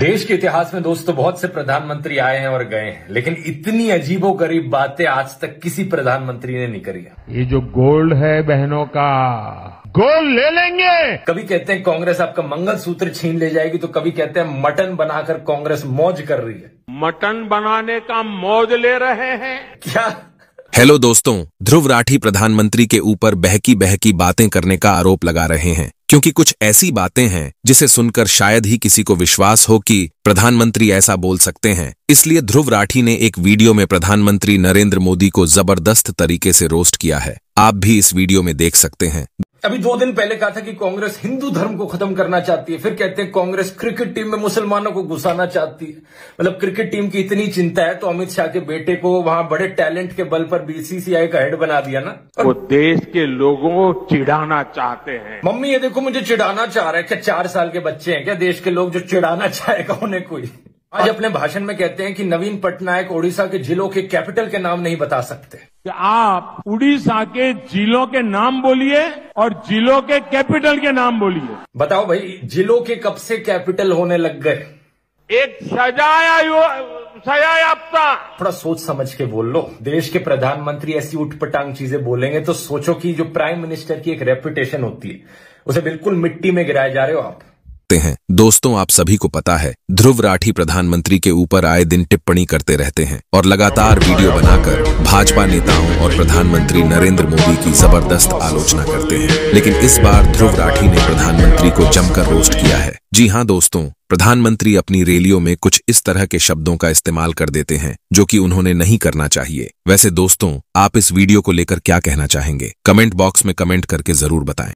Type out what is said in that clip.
देश के इतिहास में दोस्तों तो बहुत से प्रधानमंत्री आए हैं और गए हैं लेकिन इतनी अजीबो गरीब बातें आज तक किसी प्रधानमंत्री ने नहीं करी ये जो गोल्ड है बहनों का गोल्ड ले लेंगे कभी कहते हैं कांग्रेस आपका मंगल सूत्र छीन ले जाएगी तो कभी कहते हैं मटन बनाकर कांग्रेस मौज कर रही है मटन बनाने का मौज ले रहे हैं क्या हेलो दोस्तों ध्रुव राठी प्रधानमंत्री के ऊपर बहकी बहकी बातें करने का आरोप लगा रहे हैं क्योंकि कुछ ऐसी बातें हैं जिसे सुनकर शायद ही किसी को विश्वास हो कि प्रधानमंत्री ऐसा बोल सकते हैं इसलिए ध्रुव राठी ने एक वीडियो में प्रधानमंत्री नरेंद्र मोदी को जबरदस्त तरीके से रोस्ट किया है आप भी इस वीडियो में देख सकते हैं अभी दो दिन पहले कहा था कि कांग्रेस हिंदू धर्म को खत्म करना चाहती है फिर कहते हैं कांग्रेस क्रिकेट टीम में मुसलमानों को घुसाना चाहती है मतलब क्रिकेट टीम की इतनी चिंता है तो अमित शाह के बेटे को वहां बड़े टैलेंट के बल पर बीसीसीआई का हेड बना दिया ना वो देश के लोगों को चिढ़ाना चाहते हैं मम्मी ये देखो मुझे चिढ़ाना चाह रहे हैं क्या चार साल के बच्चे हैं क्या देश के लोग जो चिढ़ाना चाहेगा उन्हें कोई आज अपने भाषण में कहते हैं कि नवीन पटनायक ओडिशा के जिलों के कैपिटल के नाम नहीं बता सकते कि आप उड़ीसा के जिलों के नाम बोलिए और जिलों के कैपिटल के नाम बोलिए बताओ भाई जिलों के कब से कैपिटल होने लग गए एक सजाया सजा याफ्ता थोड़ा सोच समझ के बोल लो देश के प्रधानमंत्री ऐसी उठपटांग चीजें बोलेंगे तो सोचो कि जो प्राइम मिनिस्टर की एक रेपुटेशन होती है उसे बिल्कुल मिट्टी में गिराए जा रहे हो आप हैं दोस्तों आप सभी को पता है ध्रुव राठी प्रधानमंत्री के ऊपर आए दिन टिप्पणी करते रहते हैं और लगातार वीडियो बनाकर भाजपा नेताओं और प्रधानमंत्री नरेंद्र मोदी की जबरदस्त आलोचना करते हैं लेकिन इस बार ध्रुव राठी ने प्रधानमंत्री को जमकर रोस्ट किया है जी हाँ दोस्तों प्रधानमंत्री अपनी रैलियों में कुछ इस तरह के शब्दों का इस्तेमाल कर देते हैं जो कि उन्होंने नहीं करना चाहिए वैसे दोस्तों आप इस वीडियो को लेकर क्या कहना चाहेंगे कमेंट बॉक्स में कमेंट करके जरूर बताएं